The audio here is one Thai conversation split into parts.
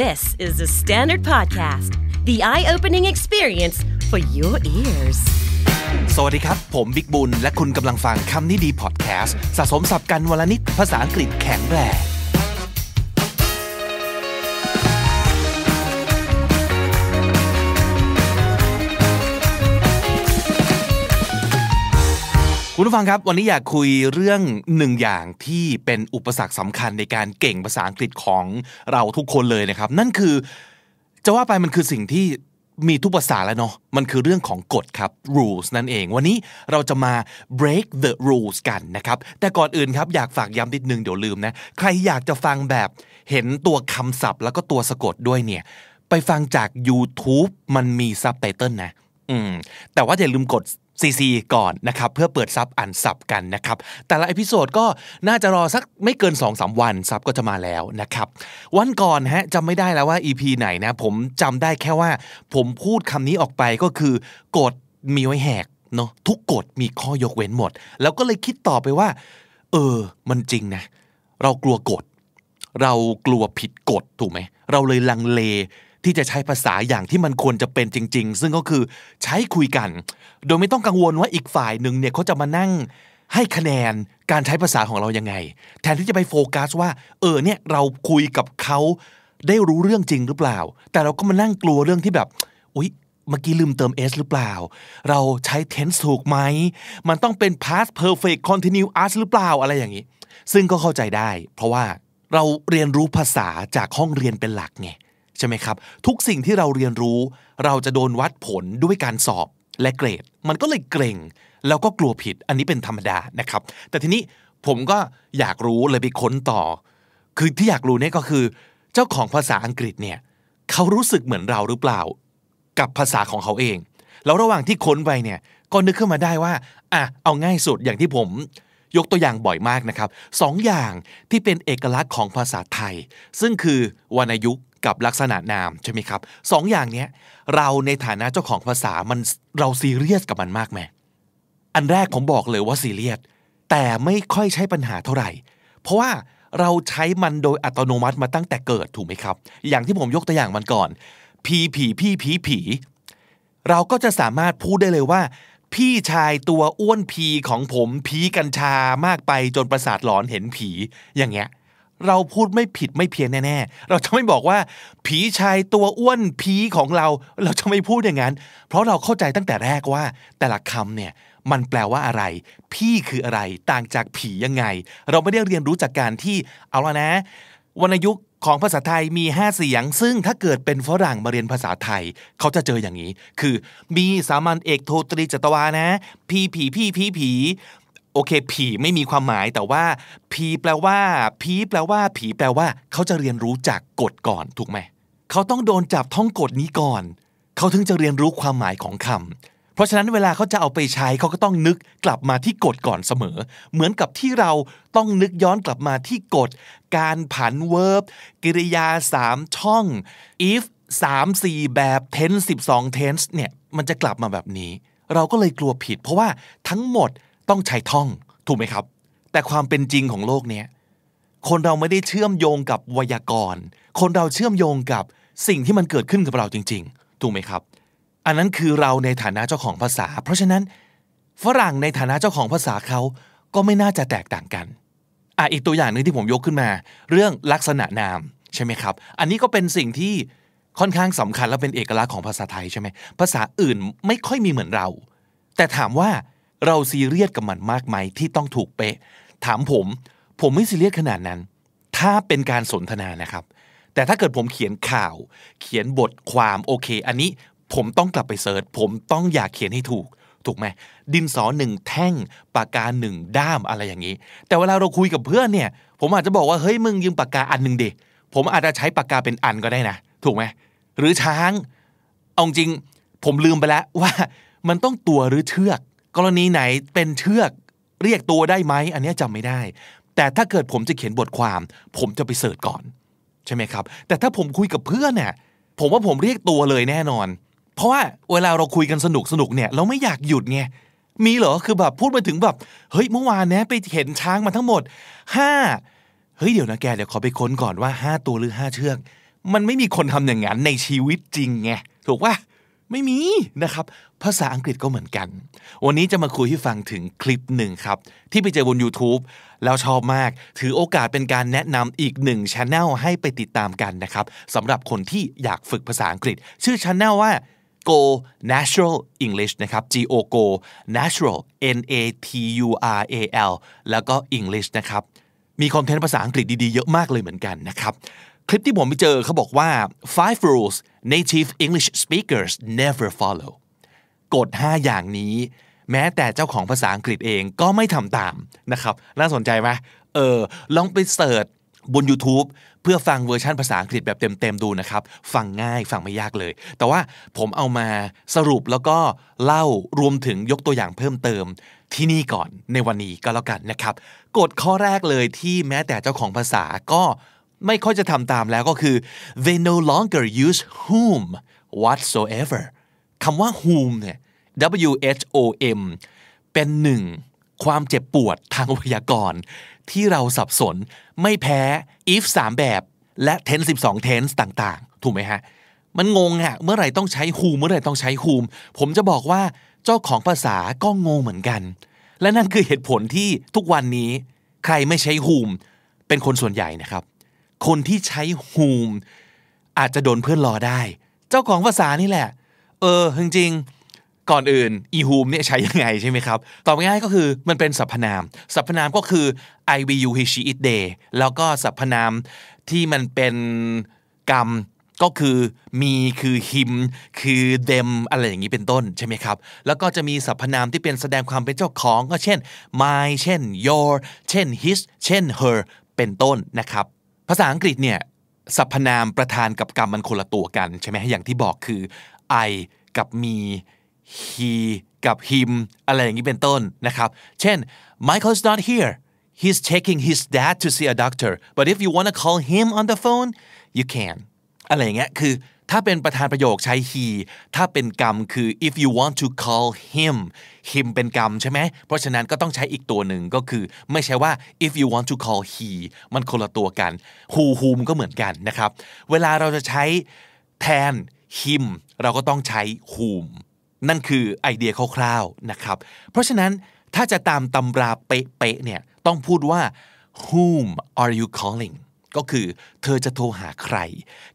This is the Standard Podcast. The eye-opening experience for your ears. สวัสดีครับ ผมบิกบุญ และคุณกำลังฟังคำนี้ดีพอดแคสต์สะสมสับกันวลนิดภาษาอังกฤษแข็งแรงคุณผู้ฟังครับวันนี้อยากคุยเรื่องหนึ่งอย่างที่เป็นอุปสรรคสำคัญในการเก่งภาษาอังกฤษของเราทุกคนเลยนะครับ นั่นคือจะว่าไปมันคือสิ่งที่มีทุกภาษาแล้วเนาะมันคือเรื่องของกฎครับ rules นั่นเอง วันนี้เราจะมา break the rules กันนะครับ แต่ก่อนอื่นครับ อยากฝากย้ำนิดนึงเดี๋ยวลืมนะใครอยากจะฟังแบบเห็นตัวคำศัพท์ แล้วก็ตัวสะกดด้วยเนี่ยไปฟังจาก YouTube มันมีซับไตเติลนะ อืมแต่ว่าอย่าลืมกดซีซีก่อนนะครับเพื่อเปิดซับอ่านซับกันนะครับแต่ละอพิโซดก็น่าจะรอสักไม่เกิน2สวันซับก็จะมาแล้วนะครับ วันก่อนฮะจำไม่ได้แล้วว่า EP ไหนนะผมจำได้แค่ว่า ผมพูดคำนี้ออกไปก็คือกฎมีไว้แหกเนาะทุกกฎมีข้อยกเว้นหมด แล้วก็เลยคิดต่อไปว่า เออ มันจริงนะเรากลัวกฎเรากลัวผิดกฎถูกไหมเราเลยลังเลที่จะใช้ภาษาอย่างที่มันควรจะเป็นจริงๆ ซึ่งก็คือใช้คุยกัน โดยไม่ต้องกังวลว่าอีกฝ่ายหนึ่งเนี่ยเขาจะมานั่งให้คะแนนการใช้ภาษาของเรายังไง แทนที่จะไปโฟกัสว่าเออเนี่ยเราคุยกับเขาได้รู้เรื่องจริงหรือเปล่า แต่เราก็มานั่งกลัวเรื่องที่แบบอุ๊ยเมื่อกี้ลืมเติม s หรือเปล่า เราใช้ tense ถูกไหมมันต้องเป็น past perfect continuous หรือเปล่าอะไรอย่างนี้ ซึ่งก็เข้าใจได้ เพราะว่าเราเรียนรู้ภาษาจากห้องเรียนเป็นหลักไงใช่ไหมครับ ทุกสิ่งที่เราเรียนรู้ เราจะโดนวัดผลด้วยการสอบและเกรด มันก็เลยเกรงแล้วก็กลัวผิดอันนี้เป็นธรรมดานะครับแต่ทีนี้ผมก็อยากรู้เลยไปค้นต่อ คือที่อยากรู้เนี่ยก็คือเจ้าของภาษาอังกฤษเนี่ยเขารู้สึกเหมือนเราหรือเปล่ากับภาษาของเขาเองแล้วระหว่างที่ค้นไปเนี่ยก็นึกขึ้นมาได้ว่าอ่ะเอาง่ายสุดอย่างที่ผม ยกตัวอย่างบ่อยมากนะครับสองอย่างที่เป็นเอกลักษณ์ของภาษาไทยซึ่งคือวรรณยุกตกับลักษณะนามใช่ไหมครับสองอย่างเนี้ยเราในฐานะเจ้าของภาษามันเราซีเรียสกับมันมากไหมอันแรกผมบอกเลยว่าซีเรียสแต่ไม่ค่อยใช่ปัญหาเท่าไหร่ เพราะว่าเราใช้มันโดยอัตโนมัติมาตั้งแต่เกิดถูกไหมครับ อย่างที่ผมยกตัวอย่างมันก่อน พีผีพี่ผีผี เราก็จะสามารถพูดได้เลยว่า พี่ชายตัวอ้วนพีของผมพีกัญชามากไปจนประสาทหลอนเห็นผีอย่างเงี้ยเราพูดไม่ผิดไม่เพี้ยนแน่ๆ เราจะไม่บอกว่า ผีชายตัวอ้วนผีของเรา เราจะไม่พูดอย่างนั้น เพราะเราเข้าใจตั้งแต่แรกว่า แต่ละคำเนี่ยมันแปลว่าอะไร พี่คืออะไร ต่างจากผียังไง เราไม่ได้เรียนรู้จากการที่เอาละนะ วรรณยุกของภาษาไทยมี5เสียงซึ่งถ้าเกิดเป็นฝรั่งมาเรียนภาษาไทย เขาจะเจออย่างนี้ คือ มีสามัญเอกโทตรีจัตวานะ พีผีพี่ผีผีโอเคผีไม่มีความหมายแต่ว่าผีแปลว่าผีแปลว่า ผีแปลว่า เขาจะเรียนรู้จากกฎก่อนถูกไหมเขาต้องโดนจับท่องกฎนี้ก่อน เขาถึงจะเรียนรู้ความหมายของคำ เพราะฉะนั้นเวลาเขาจะเอาไปใช้เขาก็ต้องนึกกลับมาที่กฎก่อนเสมอ เหมือนกับที่เราต้องนึกย้อนกลับมาที่กฎการผันเวิร์บกริยาสามช่อง if 3 4 แบบ tense 12 tense เนี่ยมันจะกลับมาแบบนี้ เราก็เลยกลัวผิด เพราะว่าทั้งหมดต้องใช้ท่องถูกไหมครับ แต่ความเป็นจริงของโลกเนี้ย คนเราไม่ได้เชื่อมโยงกับไวยากรณ์ คนเราเชื่อมโยงกับสิ่งที่มันเกิดขึ้นกับเราจริงๆ ถูกไหมครับ อันนั้นคือเราในฐานะเจ้าของภาษา เพราะฉะนั้น ฝรั่งในฐานะเจ้าของภาษาเขาก็ไม่น่าจะแตกต่างกันอ่ะอีกตัวอย่างหนึ่งที่ผมยกขึ้นมาเรื่องลักษณะนามใช่ไหมครับ อันนี้ก็เป็นสิ่งที่ค่อนข้างสำคัญและเป็นเอกลักษณ์ของภาษาไทยใช่ไหมภาษาอื่นไม่ค่อยมีเหมือนเรา แต่ถามว่าเราซีเรียสกับมันมากไหมที่ต้องถูกเป๊ะถามผมผมไม่ซีเรียสขนาดนั้น ถ้าเป็นการสนทนานะครับ แต่ถ้าเกิดผมเขียนข่าว เขียนบทความโอเค อันนี้ผมต้องกลับไปเสิร์ชผมต้องอยากเขียนให้ถูก ถูกไหมดินสอหนึ่งแท่งปากกาหนึ่งด้ามอะไรอย่างนี้ แต่เวลาเราคุยกับเพื่อนเนี่ยผมอาจจะบอกว่าเฮ้ยมึงยืมปากกาอันหนึ่งเดผมอาจจะใช้ปากกาเป็นอันก็ได้นะ ถูกไหมหรือช้างเอาจริง ผมลืมไปแล้วว่ามันต้องตัวหรือเชือกกรณีไหนเป็นเชือกเรียกตัวได้ไหมอันนี้จำไม่ได้ แต่ถ้าเกิดผมจะเขียนบทความ ผมจะไปเสิร์ชก่อน ใช่ไหมครับ แต่ถ้าผมคุยกับเพื่อนเนี่ยผมว่าผมเรียกตัวเลยแน่นอน เพราะว่าเวลาเราคุยกันสนุกสนุกเนี่ยเราไม่อยากหยุดไงมีเหรอคือแบบพูดมาถึงแบบเฮ้ยเมื่อวานนะไปเห็นช้างมาทั้งหมดห้าเฮ้ยเดี๋ยวนะแกเดี๋ยวขอไปค้นก่อนว่าห้าตัวหรือห้าเชือกมันไม่มีคนทำอย่างนั้นในชีวิตจริงไงถูกปะไม่มีนะครับ ภาษาอังกฤษก็เหมือนกัน วันนี้จะมาคุยให้ฟังถึงคลิปหนึ่งครับ ที่ไปเจอบน YouTube แล้วชอบมากถือโอกาสเป็นการแนะนำอีกหนึ่งช anel ให้ไปติดตามกันนะครับสำหรับคนที่อยากฝึกภาษาอังกฤษ ชื่อช anel ว่า Go Natural English นะครับ G O Go Natural N A T U R A L แล้วก็ English นะครับ มีคอนเทนต์ภาษาอังกฤษดีๆเยอะมากเลยเหมือนกันนะครับลิปที่ผมไปเจอเขาบอกว่า five rules native English speakers never follow กฎ5อย่างนี้ แม้แต่เจ้าของภาษาอังกฤษเองก็ไม่ทำตามนะครับ น่าสนใจไหมเออลองไปเสิร์ชบน YouTube เพื่อฟังเวอร์ชันภาษาอังกฤษแบบเต็มๆดูนะครับฟังง่ายฟังไม่ยากเลย แต่ว่าผมเอามาสรุปแล้วก็เล่ารวมถึงยกตัวอย่างเพิ่มเติมที่นี่ก่อนในวันนี้ก็แล้วกันนะครับ กฎข้อแรกเลยที่แม้แต่เจ้าของภาษาก็ไม่ค่อยจะทำตามแล้วก็คือ they no longer use whom whatsoever คำว่า whom เนี่ย w h o m เป็นหนึ่งความเจ็บปวดทางิวยากรณ์ ที่เราสับสนไม่แพ้ if 3แบบและ tense 12 tense ต่างๆ ถูกไหมฮะ มันงงอะเมื่อไหร่ต้องใช้ whom เมื่อไหร่ต้องใช้ whom ผมจะบอกว่าเจ้าของภาษาก็งงเหมือนกัน และนั่นคือเหตุผลที่ทุกวันนี้ใครไม่ใช้ whom เป็นคนส่วนใหญ่นะครับคนที่ใช้ฮูมอาจจะโดนเพื่อนรอได้ เจ้าของภาษานี่แหละ เออ จริงจริง ก่อนอื่น อีฮูมเนี่ยใช้ยังไงใช่ไหมครับ ตอบง่ายก็คือมันเป็นสรรพนาม สรรพนามก็คือ I b u he s h it d e แล้วก็สรรพนามที่มันเป็นกรรม ก็คือมีคือหิมคือเดมอะไรอย่างนี้เป็นต้น ใช่ไหมครับ แล้วก็จะมีสรรพนามที่เป็นแสดงความเป็นเจ้าของก็เช่น my เช่น your เช่น his เช่น her เป็นต้นนะครับภาษาอังกฤษเนี่ยสรรพนามประธานกับกรรมมันคนละตัวกันใช่ไหม อย่างที่บอกคือ I กับ me he กับ him อะไรอย่างนี้เป็นต้นนะครับ เช่น Michael's not here he's taking his dad to see a doctor but if you want to call him on the phone you can อะไรอย่างเงี้ยคือถ้าเป็นประธานประโยคใช้ he ถ้าเป็นกรรมคือ if you want to call him him เป็นกรรมใช่ไหมเพราะฉะนั้นก็ต้องใช้อีกตัวหนึ่งก็คือไม่ใช่ว่า if you want to call he มันคนละตัวกัน who whom ก็เหมือนกันนะครับ เวลาเราจะใช้แทน him เราก็ต้องใช้ whom นั่นคือไอเดียคร่าวๆ นะครับ เพราะฉะนั้นถ้าจะตามตำราเป๊ะๆ เนี่ยต้องพูดว่า whom are you calling ก็คือเธอจะโทรหาใคร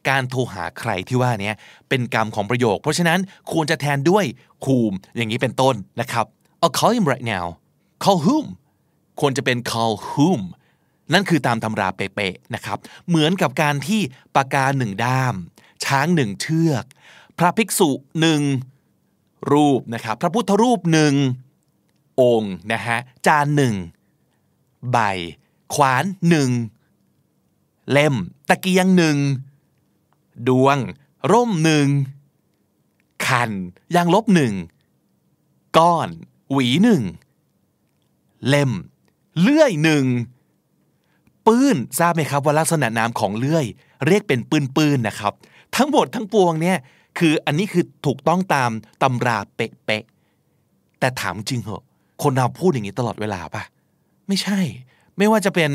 การโทรหาใครที่ว่านี้เป็นกรรมของประโยค เพราะฉะนั้นควรจะแทนด้วย whom อย่างนี้เป็นต้นนะครับ I'll call him right now call whom ควรจะเป็น call whom นั่นคือตามตำราเป๊ะๆนะครับ เหมือนกับการที่ ปากกาหนึ่งด้าม ช้างหนึ่งเชือก พระภิกษุหนึ่ง รูปนะครับ พระพุทธรูปหนึ่งองค์นะฮะจานหนึ่งใบ ขวานหนึ่งเล่มตะเกียงหนึ่งดวง ร่มหนึ่งคันยางลบหนึ่งก้อน หวีหนึ่งเล่มเลื่อยหนึ่งปื้น ทราบไหมครับว่าลักษณะนามของเลื่อย เรียกเป็นปืนปืนนะครับ ทั้งหมดทั้งปวงเนี่ยคืออันนี้คือถูกต้องตามตำราเป๊ะๆแต่ถามจริงเหอะคนเราพูดอย่างนี้ตลอดเวลาปะไม่ใช่ ไม่ว่าจะเป็น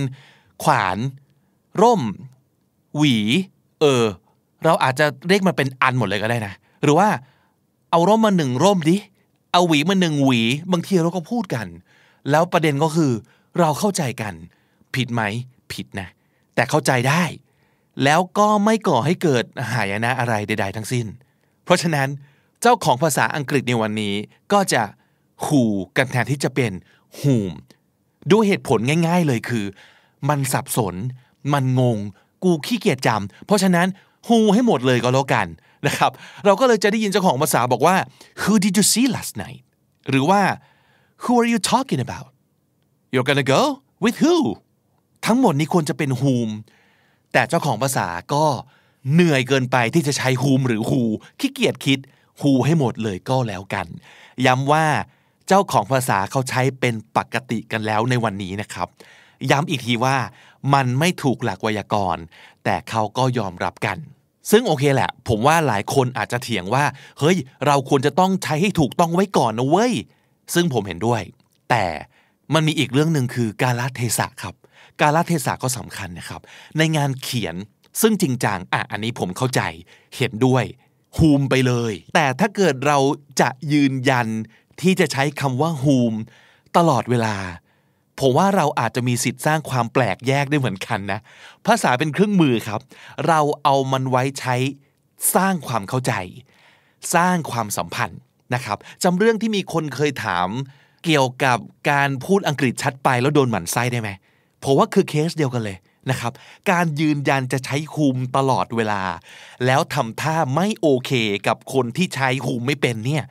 ขวานร่ม หวี เออ เราอาจจะเรียกมันเป็นอันหมดเลยก็ได้นะ หรือว่า เอาร่มมาหนึ่งร่มดิ เอาหวีมาหนึ่งหวีบางทีเราก็พูดกัน แล้วประเด็นก็คือ เราเข้าใจกัน ผิดไหม ผิดนะ แต่เข้าใจได้ แล้วก็ไม่ก่อให้เกิดหายนะอะไรใดๆ ทั้งสิ้น เพราะฉะนั้นเจ้าของภาษาอังกฤษในวันนี้ก็จะหูกันแทนที่จะเป็นหูมด้วยเหตุผลง่าย ๆ เลยคือ มันสับสนมันงงกูขี้เกียจจำเพราะฉะนั้นฮูให้หมดเลยก็แล้วกันนะครับ เราก็เลยจะได้ยินเจ้าของภาษาบอกว่า who did you see last night หรือว่า who are you talking about you're gonna go with who ทั้งหมดนี้ควรจะเป็น whom แต่เจ้าของภาษาก็เหนื่อยเกินไปที่จะใช้ whom หรือ who ขี้เกียจคิด who ให้หมดเลยก็แล้วกัน ย้ำว่าเจ้าของภาษาเขาใช้เป็นปกติกันแล้วในวันนี้นะครับ ย้ำอีกทีว่ามันไม่ถูกหลักไวยากรณ์ แต่เขาก็ยอมรับกัน ซึ่งโอเคแหละ ผมว่าหลายคนอาจจะเถียงว่าเฮ้ย เราควรจะต้องใช้ให้ถูกต้องไว้ก่อนนะเว้ย ซึ่งผมเห็นด้วย แต่มันมีอีกเรื่องหนึ่งคือกาลเทศะครับ กาลเทศะก็สำคัญนะครับ ในงานเขียนซึ่งจริงจังอ่ะอันนี้ผมเข้าใจ เห็นด้วยฮูมไปเลย แต่ถ้าเกิดเราจะยืนยันที่จะใช้คำว่าฮูม ตลอดเวลาผมว่าเราอาจจะมีสิทธิ์สร้างความแปลกแยกได้เหมือนกันนะ ภาษาเป็นเครื่องมือครับ เราเอามันไว้ใช้สร้างความเข้าใจ สร้างความสัมพันธ์นะครับจำเรื่องที่มีคนเคยถาม เกี่ยวกับการพูดอังกฤษชัดไปแล้วโดนหมั่นไส้ได้ไหมผมว่าคือเคสเดียวกันเลยนะครับ การยืนยันจะใช้คุมตลอดเวลา แล้วทำท่าไม่โอเคกับคนที่ใช้คุมไม่เป็นเนี่ย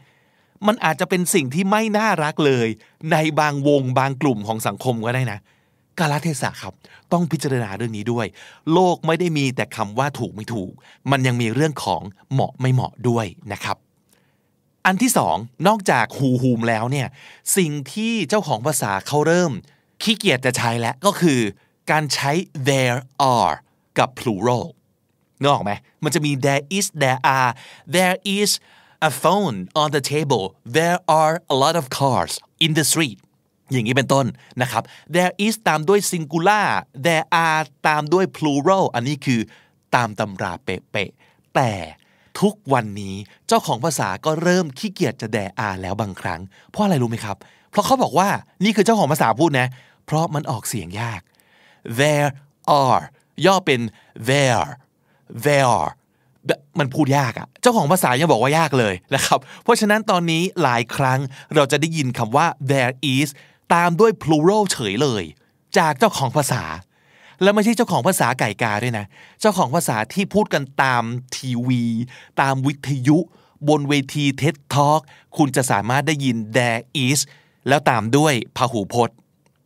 มันอาจจะเป็นสิ่งที่ไม่น่ารักเลย ในบางวงบางกลุ่มของสังคมก็ได้นะ กาลเทศะครับ ต้องพิจารณาเรื่องนี้ด้วย โลกไม่ได้มีแต่คำว่าถูกไม่ถูก มันยังมีเรื่องของเหมาะไม่เหมาะด้วยนะครับ อันที่สอง นอกจากฮูฮูมแล้วเนี่ยสิ่งที่เจ้าของภาษาเขาเริ่ม ขี้เกียจจะใช้แล้วก็คือ การใช้ there are กับ plural นึกออกไหมมันจะมี there is there are there is a phone on the table there are a lot of cars in the street อย่างนี้เป็นต้นนะครับ there is ตามด้วย singular there are ตามด้วย plural อันนี้คือตามตำราเป๊ะๆแต่ทุกวันนี้เจ้าของภาษาก็เริ่มขี้เกียจจะแดอาแล้วบางครั้ง เพราะอะไรรู้ไหมครับ เพราะเขาบอกว่านี่คือเจ้าของภาษาพูดนะ เพราะมันออกเสียงยาก there are ย่อเป็น there there มันพูดยากอะเจ้าของภาษายังบอกว่ายากเลยนะครับ เพราะฉะนั้นตอนนี้หลายครั้งเราจะได้ยินคำว่า there is ตามด้วย plural เฉยเลย จากเจ้าของภาษา และไม่ใช่เจ้าของภาษาไก่กาด้วยนะ เจ้าของภาษาที่พูดกันตามทีวี ตามวิทยุ บนเวที TED Talk คุณจะสามารถได้ยิน there is แล้วตามด้วยพหูพจน์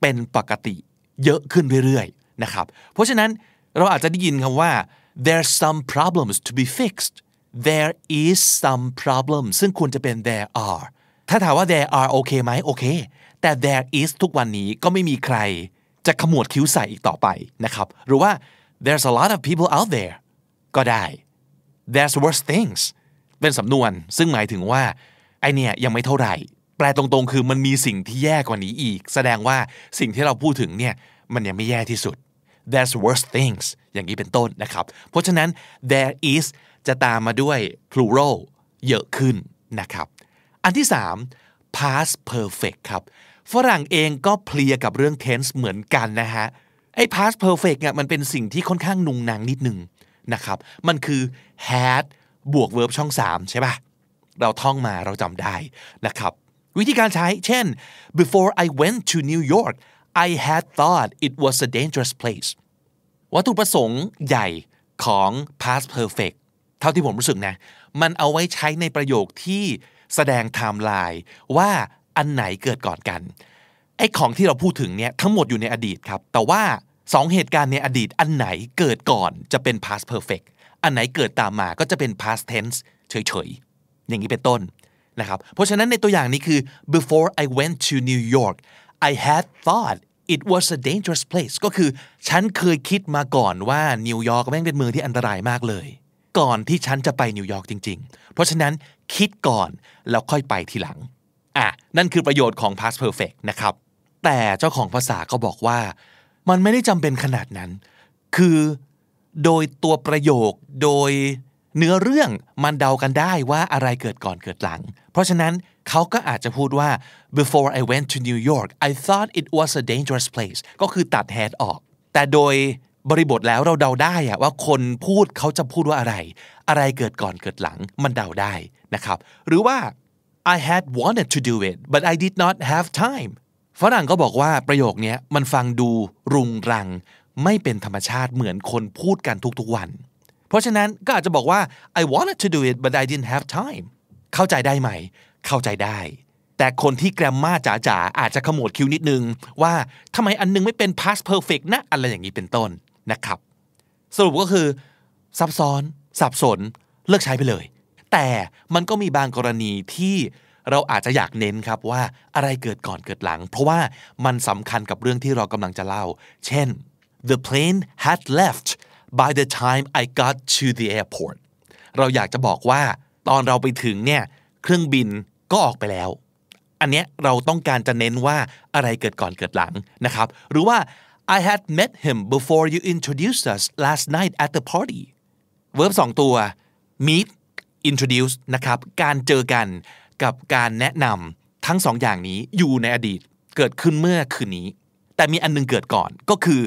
เป็นปกติเยอะขึ้นเรื่อยๆนะครับ เพราะฉะนั้นเราอาจจะได้ยินคำว่า there's some problems to be fixed there is some problem s ซึ่งควรจะเป็น there are ถ้าถามว่า there are โอเคไหมโอเคแต่ there is ทุกวันนี้ก็ไม่มีใคร จะขมวดคิ้วใส่อีกต่อไปนะครับหรือว่า there's a lot of people out there ก็ได้ there's worse things เป็นสำนวนซึ่งหมายถึงว่าไอเนี่ยยังไม่เท่าไหร่แปลตรงๆ คือมันมีสิ่งที่แย่กว่านี้อีก แสดงว่าสิ่งที่เราพูดถึงเนี่ยมันยังไม่แย่ที่สุด there's worse things อย่างนี้เป็นต้นนะครับ เพราะฉะนั้น there is จะตามมาด้วย plural เยอะขึ้นนะครับ อันที่ 3 past perfect ครับ ฝรั่งเองก็เพลียกับเรื่อง tense เหมือนกันนะฮะ ไอ้ past perfect เนี่ย มันเป็นสิ่งที่ค่อนข้างนุงนางนิดนึงนะครับ มันคือ had บวก verb ช่อง3ใช่ปะเราท่องมา เราจำได้นะครับ วิธีการใช้ เช่น before I went to New York I had thought it was a dangerous place วัตถุประสงค์ใหญ่ของ past perfect เท่าที่ผมรู้สึกนะ มันเอาไว้ใช้ในประโยคที่แสดงไทม์ไลน์ว่าอันไหนเกิดก่อนกัน ไอ้ของที่เราพูดถึงเนี่ยทั้งหมดอยู่ในอดีตครับ แต่ว่าสองเหตุการณ์ในอดีตอันไหนเกิดก่อนจะเป็น past perfect อันไหนเกิดตามมาก็จะเป็น past tense เฉยๆอย่างนี้เป็นต้นนะครับ เพราะฉะนั้นในตัวอย่างนี้คือ before I went to New York I had thought it was a dangerous place ก็คือฉันเคยคิดมาก่อนว่านิวยอร์กแม่งเป็นเมืองที่อันตรายมากเลยก่อนที่ฉันจะไปนิวยอร์กจริงๆ เพราะฉะนั้นคิดก่อนแล้วค่อยไปทีหลังอ่ะนั่นคือประโยชน์ของ past perfect นะครับแต่เจ้าของภาษาก็บอกว่า มันไม่ได้จำเป็นขนาดนั้น คือโดยตัวประโยคโดยเนื้อเรื่องมันเดากันได้ว่าอะไรเกิดก่อนเกิดหลัง เพราะฉะนั้นเขาก็อาจจะพูดว่า before I went to New York I thought it was a dangerous place ก็คือตัด head ออก แต่โดยบริบทแล้วเราเดาได้อะว่าคนพูดเขาจะพูดว่าอะไร อะไรเกิดก่อนเกิดหลังมันเดาได้นะครับ หรือว่า I had wanted to do it but I did not have time ฝรั่งก็บอกว่าประโยคนี้มันฟังดูรุงรัง ไม่เป็นธรรมชาติเหมือนคนพูดกันทุกๆวัน เพราะฉะนั้นก็อาจจะบอกว่า I wanted to do it but I didn't have time เข้าใจได้ไหม เข้าใจได้แต่คนที่แกรมมาจ๋าๆอาจจะขโมดคิวนิดนึง ว่าทำไมอันนึงไม่เป็น past perfect นะอะไรอย่างนี้เป็นต้นนะครับ สรุปก็คือซับซ้อนสับสนเลิกใช้ไปเลย แต่มันก็มีบางกรณีที่เราอาจจะอยากเน้นครับว่าอะไรเกิดก่อนเกิดหลัง เพราะว่ามันสำคัญกับเรื่องที่เรากำลังจะเล่า เช่น the plane had left by the time I got to the airport เราอยากจะบอกว่าตอนเราไปถึงเนี่ยเครื่องบินก็ออกไปแล้วอันเนี้ยเราต้องการจะเน้นว่าอะไรเกิดก่อนเกิดหลังนะครับ หรือว่า I had met him before you introduced us last night at the party เวิร์บสองตัว meet introduce นะครับ การเจอกันกับการแนะนำทั้งสองอย่างนี้อยู่ในอดีต เกิดขึ้นเมื่อคืนนี้ แต่มีอันนึงเกิดก่อนก็คือ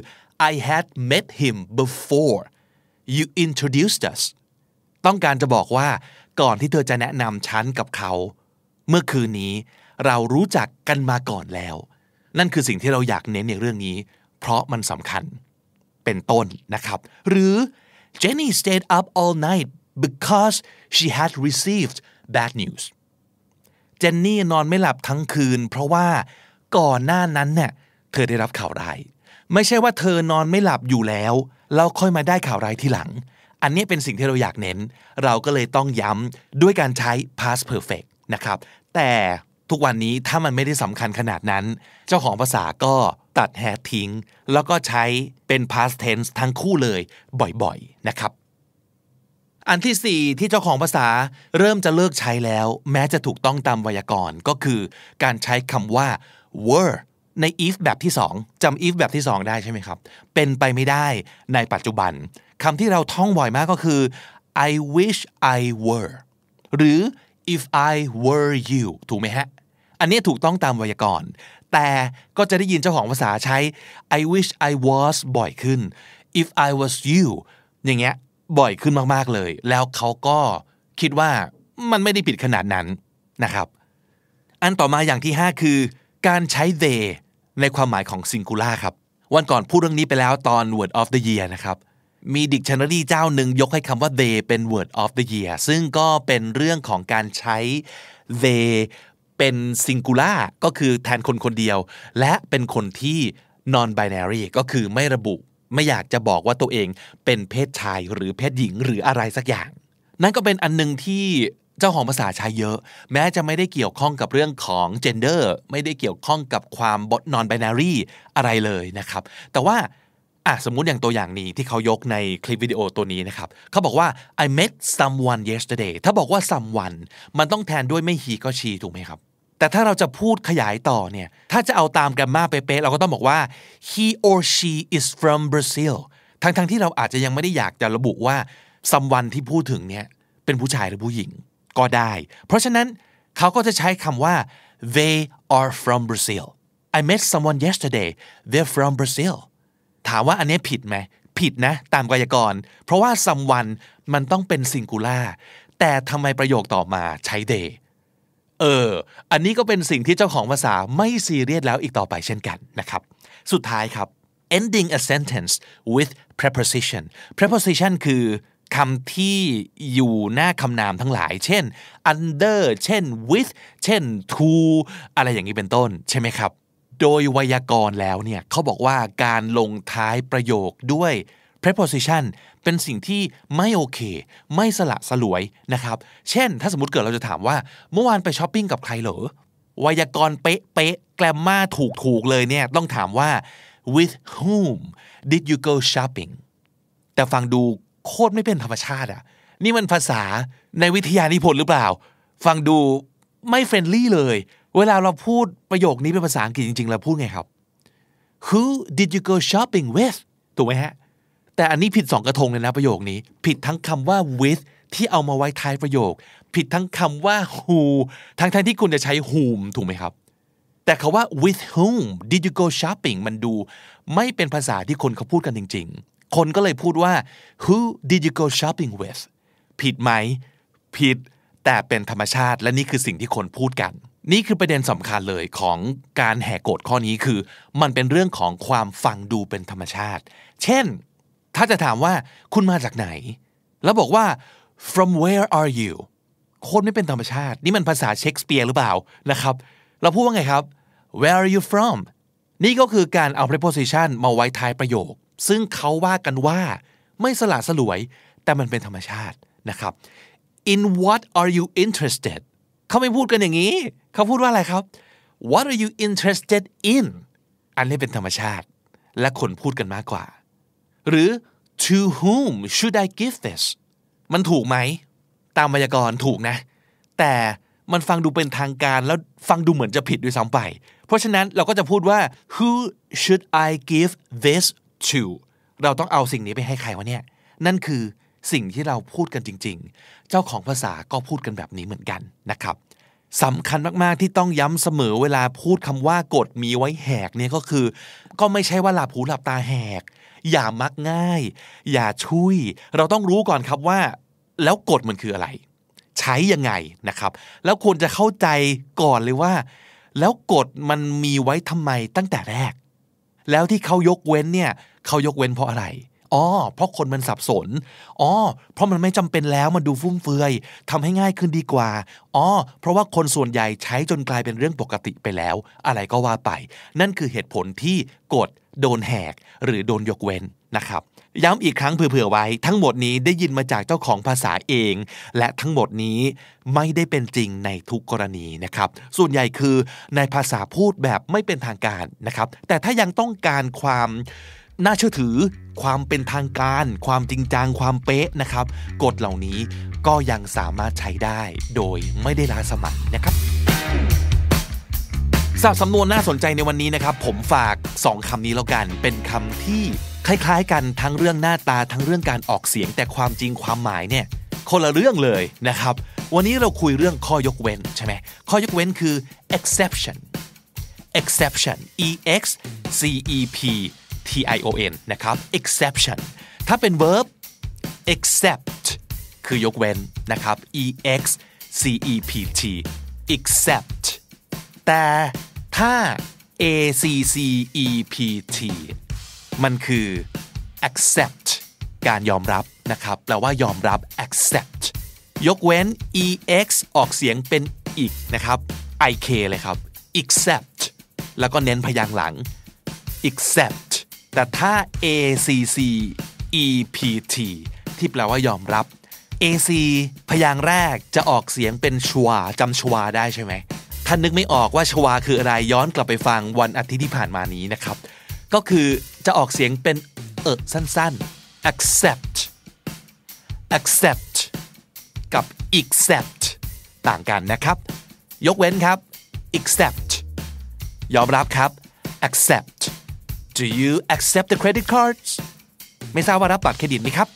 I had met him before you introduced us ต้องการจะบอกว่าก่อนที่เธอจะแนะนำฉันกับเขาเมื่อคืนนี้เรารู้จักกันมาก่อนแล้ว นั่นคือสิ่งที่เราอยากเน้นในเรื่องนี้ เพราะมันสำคัญ เป็นต้นนะครับ หรือ Jenny stayed up all night because she had received bad news เจนนี่นอนไม่หลับทั้งคืนเพราะว่าก่อนหน้านั้นเนี่ยเธอได้รับข่าวร้าย ไม่ใช่ว่าเธอนอนไม่หลับอยู่แล้วแล้วค่อยมาได้ข่าวร้ายทีหลัง อันนี้เป็นสิ่งที่เราอยากเน้น เราก็เลยต้องย้ำด้วยการใช้ past perfect นะครับ แต่ทุกวันนี้ถ้ามันไม่ได้สำคัญขนาดนั้น เจ้าของภาษาก็ตัดแฮทิ้ง แล้วก็ใช้เป็น past tense ทั้งคู่เลยบ่อยๆ นะครับ อันที่ 4 ที่เจ้าของภาษาเริ่มจะเลิกใช้แล้ว แม้จะถูกต้องตามไวยากรณ์ก็คือการใช้คำว่า were ใน if แบบที่ 2จำ if แบบที่ 2 ได้ใช่ไหมครับ เป็นไปไม่ได้ในปัจจุบันคำที่เราท่องบ่อยมากก็คือ I wish I were หรือ if I were you ถูกไหมฮะอันนี้ถูกต้องตามไวยากรณ์ แต่ก็จะได้ยินเจ้าของภาษาใช้ I wish I was บ่อยขึ้น if I was you อย่างเงี้ย บ่อยขึ้นมากๆเลย แล้วเขาก็คิดว่ามันไม่ได้ผิดขนาดนั้นนะครับ อันต่อมาอย่างที่ 5 คือ การใช้ they ในความหมายของ singular ครับ วันก่อนพูดเรื่องนี้ไปแล้วตอน word of the year นะครับ มีดิกชันนารีเจ้าหนึ่งยกให้คำว่า they เป็น word of the year ซึ่งก็เป็นเรื่องของการใช้ they เป็นซิงคูล่าก็คือแทนคนคนเดียว และเป็นคนที่ non binary ก็คือไม่ระบุไม่อยากจะบอกว่าตัวเองเป็นเพศชายหรือเพศหญิง หรืออะไรสักอย่าง นั่นก็เป็นอันนึงที่เจ้าของภาษาใช้เยอะ แม้จะไม่ได้เกี่ยวข้องกับเรื่องของเจนเดอร์ไม่ได้เกี่ยวข้องกับความบนอนไบนารีอะไรเลยนะครับแต่ว่าอะสมมุติอย่างตัวอย่างนี้ที่เขายกในคลิปวิดีโอตัวนี้นะครับเขาบอกว่า I met someone yesterday ถ้าบอกว่า someone มันต้องแทนด้วยไม่ he ก็ she ถูกไหมครับแต่ถ้าเราจะพูดขยายต่อเนี่ย ถ้าจะเอาตามแกรมมาเป๊ะๆ เราก็ต้องบอกว่า he or she is from Brazil ทั้งๆที่เราอาจจะยังไม่ได้อยากจะระบุว่าสัมวันที่พูดถึงเนี่ยเป็นผู้ชายหรือผู้หญิงก็ได้ เพราะฉะนั้นเขาก็จะใช้คำว่า they are from Brazil I met someone yesterday they're from Brazil ถามว่าอันนี้ผิดไหมผิดนะ ตามไวยากรณ์ เพราะว่าสัมวันมันต้องเป็น singular แต่ทำไมประโยคต่อมาใช้ they เออ อันนี้ก็เป็นสิ่งที่เจ้าของภาษาไม่ซีเรียสแล้วอีกต่อไปเช่นกันนะครับ สุดท้ายครับ ending a sentence with preposition preposition คือคำที่อยู่หน้าคำนามทั้งหลาย เช่น under เช่น with เช่น to อะไรอย่างนี้เป็นต้น ใช่ไหมครับ โดยไวยากรณ์แล้วเนี่ยเขาบอกว่าการลงท้ายประโยคด้วย preposition เป็นสิ่งที่ไม่โอเค ไม่สละสลวยนะครับเช่นถ้าสมมติเกิดเราจะถามว่าเมื่อวานไปช้อปปิ้งกับใครเหรอ ไวยากรณ์เป๊ะเป๊ะแกรมมาถูกถูกเลยเนี่ยต้องถามว่า with whom did you go shopping แต่ฟังดูโคตรไม่เป็นธรรมชาติอ่ะนี่มันภาษาในวิทยานิพนธ์หรือเปล่า ฟังดูไม่เฟรนลี่เลย เวลาเราพูดประโยคนี้เป็นภาษาอังกฤษจริงๆ เราพูดไงครับ who did you go shopping with ถูกไหมฮะแต่อันนี้ผิดสองกระทงเลยนะประโยคนี้ ผิดทั้งคำว่า with ที่เอามาไว้ท้ายประโยค ผิดทั้งคำว่า who ทั้งทที่คุณจะใช้ whom ถูกไหมครับ แต่คาว่า with whom did you go shopping มันดู ไม่เป็นภาษาที่คนเขาพูดกันจริง ๆ คนก็เลยพูดว่า who did you go shopping with ผิดไหมผิดแต่เป็นธรรมชาติ และนี่คือสิ่งที่คนพูดกัน นี่คือประเด็นสำคัญเลยของการแหกกฎข้อนี้คือ มันเป็นเรื่องของความฟังดูเป็นธรรมชาติ เช่นถ้าจะถามว่าคุณมาจากไหน แล้วบอกว่า from where are you โคตรไม่เป็นธรรมชาติ นี่มันภาษาเชคสเปียร์หรือเปล่านะครับ เราพูดว่าไงครับ where are you from นี่ก็คือการเอา preposition มาไว้ท้ายประโยค ซึ่งเขาว่ากันว่าไม่สละสลวย แต่มันเป็นธรรมชาตินะครับ in what are you interested เขาไม่พูดกันอย่างนี้ เขาพูดว่าอะไรครับ what are you interested in อันนี้เป็นธรรมชาติ และคนพูดกันมากกว่าหรือ to whom should I give this มันถูกไหม ตามไวยากรณ์ถูกนะแต่มันฟังดูเป็นทางการ แล้วฟังดูเหมือนจะผิดด้วยซ้ำไปเพราะฉะนั้นเราก็จะพูดว่า who should I give this to เราต้องเอาสิ่งนี้ไปให้ใครวะเนี่ยนั่นคือสิ่งที่เราพูดกันจริง ๆ เจ้าของภาษาก็พูดกันแบบนี้เหมือนกันนะครับสำคัญมากๆที่ต้องย้ำเสมอเวลาพูดคำว่ากฎมีไว้แหกเนี่ยก็คือก็ไม่ใช่ว่าหลับหูหลับตาแหกอย่ามักง่าย อย่าช่วยเราต้องรู้ก่อนครับว่า แล้วกฎมันคืออะไร ใช้ยังไงนะครับ แล้วควรจะเข้าใจก่อนเลยว่า แล้วกฎมันมีไว้ทำไมตั้งแต่แรก แล้วที่เขายกเว้นเนี่ย เขายกเว้นเพราะอะไรอ๋อ เพราะคนมันสับสน อ๋อ เพราะมันไม่จำเป็นแล้ว มันดูฟุ่มเฟือยทำให้ง่ายขึ้นดีกว่า อ๋อ เพราะว่าคนส่วนใหญ่ใช้จนกลายเป็นเรื่องปกติไปแล้ว อะไรก็ว่าไป นั่นคือเหตุผลที่ กดโดนแหกหรือโดนยกเว้นนะครับ ย้ำอีกครั้งเผื่อๆไว้ ทั้งหมดนี้ได้ยินมาจากเจ้าของภาษาเอง และทั้งหมดนี้ไม่ได้เป็นจริงในทุกกรณีนะครับ ส่วนใหญ่คือในภาษาพูดแบบไม่เป็นทางการนะครับ แต่ถ้ายังต้องการความน่าเชื่อถือ ความเป็นทางการ ความจริงจัง ความเป๊ะนะครับ กฎเหล่านี้ก็ยังสามารถใช้ได้ โดยไม่ได้ลาสมัรนะครับสาบสำนวนน่าสนใจในวันนี้นะครับ ผมฝาก 2 คำนี้แล้วกัน เป็นคำที่คล้ายๆ กันทั้งเรื่องหน้าตาทั้งเรื่องการออกเสียง แต่ความจริงความหมายเนี่ยคนละเรื่องเลยนะครับ วันนี้เราคุยเรื่องข้อยกเว้นใช่ไหมข้อยกเว้นคือ exception exception e x c e p tion นะครับ exception ถ้าเป็น verb except คือยกเว้นนะครับ e x c e p t except แต่ถ้า a c c e p t มันคือ accept การยอมรับนะครับแปลว่ายอมรับ accept ยกเว้น ex ออกเสียงเป็นอีกนะครับ ik เลยครับ except แล้วก็เน้นพยางค์หลัง except แต่ถ้า ACC EPT ที่แปลว่ายอมรับ AC พยางแรกจะออกเสียงเป็นชวาจำชวาได้ใช่ไหมท่านนึกไม่ออกว่าชวาคืออะไร ย้อนกลับไปฟังวันอาทิตย์ที่ผ่านมานี้นะครับ ก็คือจะออกเสียงเป็น เออสั้น ๆ accept accept กับ accept ต่างกันนะครับ ยกเว้นครับ accept ยอมรับครับ accept Do you accept the credit cards ไม่ทราบว่ารับบัตรเครดิตไหมครับ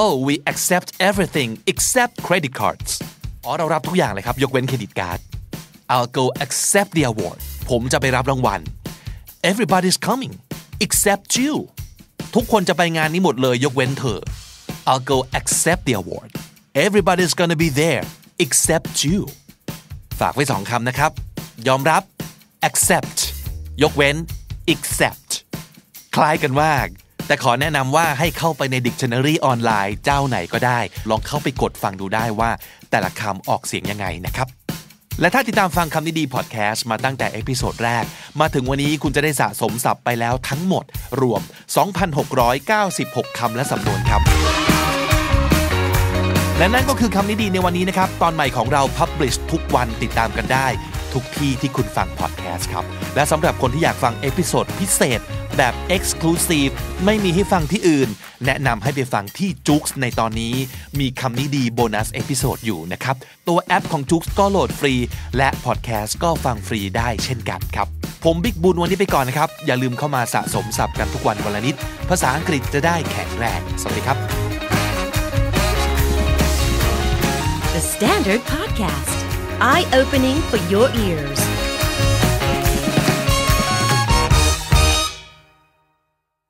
Oh we accept everything except credit cards อ๋อเรารับทุกอย่างเลยครับยกเว้นเครดิตการ์ด I'll go accept the award ผมจะไปรับรางวัล Everybody's coming except you ทุกคนจะไปงานนี้หมดเลยยกเว้นเธอ I'll go accept the award Everybody's gonna be there except you ฝากไว้สองคำนะครับ ยอมรับ accept ยกเว้น except คล้ายกันมากแต่ขอแนะนำว่าให้เข้าไปใน Dictionary ออนไลน์เจ้าไหนก็ได้ ลองเข้าไปกดฟังดูได้ว่า แต่ละคำออกเสียงยังไงนะครับ และถ้าติดตามฟังคำนี้ดีพอดแคสต์มาตั้งแต่เอพิโซดแรกมาถึงวันนี้คุณจะได้สะสมศัพท์ไปแล้วทั้งหมด รวม 2,696 คำและสำนวนครับและนั่นก็คือคำนิดีในวันนี้นะครับ ตอนใหม่ของเรา Publish ทุกวันติดตามกันได้ทุกที่ที่คุณฟังพอดแคสต์ครับ และสำหรับคนที่อยากฟังเอพิโซดพิเศษแบบ Exclusive ไม่มีให้ฟังที่อื่น แนะนำให้ไปฟังที่จุกในตอนนี้มีคำนี้ดีโบนัสเอพิโซดอยู่นะครับ ตัวแอปของจุกก็โหลดฟรี และพอดแคสต์ก็ฟังฟรีได้เช่นกันครับ ผมบิ๊กบุญวันนี้ไปก่อนนะครับ อย่าลืมเข้ามาสะสมศัพท์กันทุกวันวันละนิดภาษาอังกฤษจะได้แข็งแรงสวัสดีครับ The Standard Podcast eye opening for your ears.